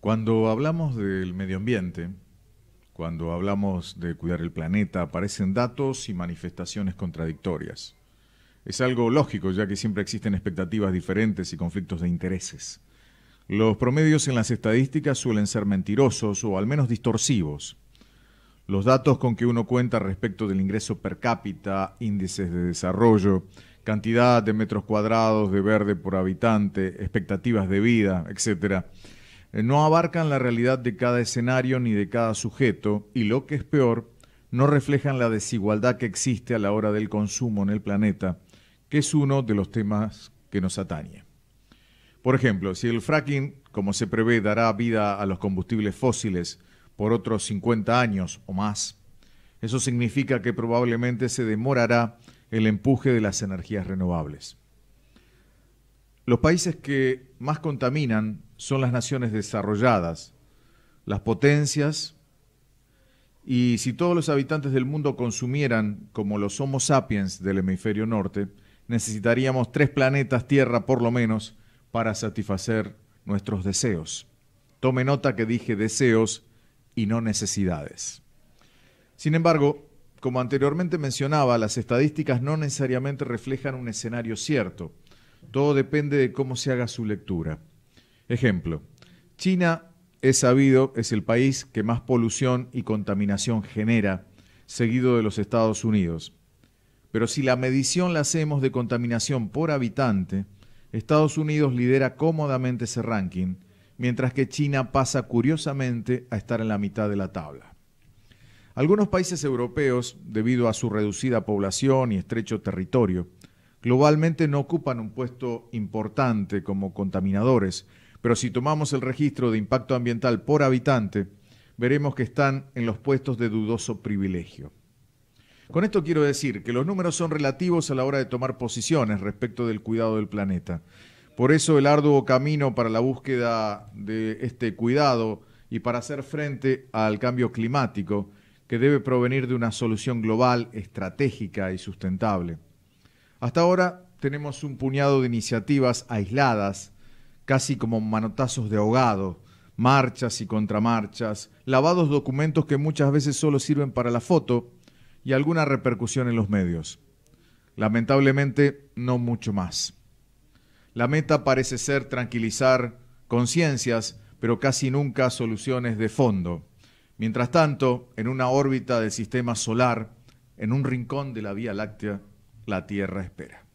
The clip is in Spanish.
Cuando hablamos del medio ambiente, cuando hablamos de cuidar el planeta, aparecen datos y manifestaciones contradictorias. Es algo lógico, ya que siempre existen expectativas diferentes y conflictos de intereses. Los promedios en las estadísticas suelen ser mentirosos o al menos distorsivos. Los datos con que uno cuenta respecto del ingreso per cápita, índices de desarrollo, cantidad de metros cuadrados de verde por habitante, expectativas de vida, etcétera, eh, no abarcan la realidad de cada escenario ni de cada sujeto y lo que es peor, no reflejan la desigualdad que existe a la hora del consumo en el planeta, que es uno de los temas que nos atañe. Por ejemplo, si el fracking, como se prevé, dará vida a los combustibles fósiles por otros 50 años o más, eso significa que probablemente se demorará el empuje de las energías renovables. Los países que más contaminan son las naciones desarrolladas, las potencias, y si todos los habitantes del mundo consumieran como los Homo sapiens del hemisferio norte, necesitaríamos tres planetas Tierra por lo menos para satisfacer nuestros deseos. Tome nota que dije deseos y no necesidades. Sin embargo, como anteriormente mencionaba, las estadísticas no necesariamente reflejan un escenario cierto. Todo depende de cómo se haga su lectura. Ejemplo, China es sabido, es el país que más polución y contaminación genera, seguido de los Estados Unidos. Pero si la medición la hacemos de contaminación por habitante, Estados Unidos lidera cómodamente ese ranking, mientras que China pasa curiosamente a estar en la mitad de la tabla. Algunos países europeos, debido a su reducida población y estrecho territorio, globalmente no ocupan un puesto importante como contaminadores, pero si tomamos el registro de impacto ambiental por habitante, veremos que están en los puestos de dudoso privilegio. Con esto quiero decir que los números son relativos a la hora de tomar posiciones respecto del cuidado del planeta. Por eso el arduo camino para la búsqueda de este cuidado y para hacer frente al cambio climático, que debe provenir de una solución global, estratégica y sustentable. Hasta ahora tenemos un puñado de iniciativas aisladas, casi como manotazos de ahogado, marchas y contramarchas, lavados documentos que muchas veces solo sirven para la foto y alguna repercusión en los medios. Lamentablemente, no mucho más. La meta parece ser tranquilizar conciencias, pero casi nunca soluciones de fondo. Mientras tanto, en una órbita del sistema solar, en un rincón de la Vía Láctea, la tierra espera.